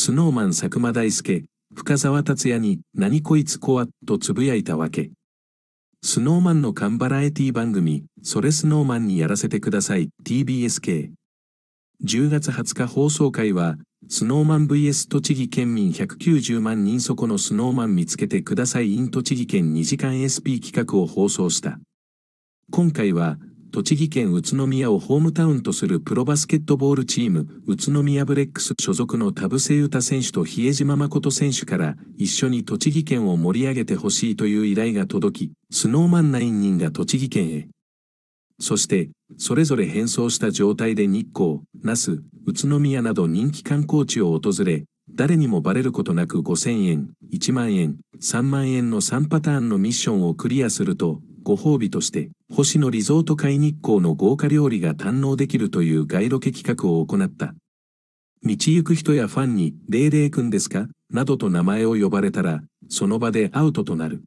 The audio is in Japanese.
スノーマン佐久間大介、深沢達也に何こいつこわっとつぶやいたわけ。スノーマンの缶バラエティ番組、それスノーマンにやらせてください、TBSK。10月20日放送会は、スノーマン VS 栃木県民190万人そこのスノーマン見つけてください in 栃木県2時間 SP 企画を放送した。今回は、栃木県宇都宮をホームタウンとするプロバスケットボールチーム、宇都宮ブレックス所属の田臥勇太選手と比江島誠選手から、一緒に栃木県を盛り上げてほしいという依頼が届き、スノーマン9人が栃木県へ。そして、それぞれ変装した状態で日光、那須、宇都宮など人気観光地を訪れ、誰にもバレることなく5000円、1万円、3万円の3パターンのミッションをクリアすると、ご褒美として、星野リゾート会日光の豪華料理が堪能できるという街路家企画を行った。道行く人やファンに、レイレイ君ですかなどと名前を呼ばれたら、その場でアウトとなる。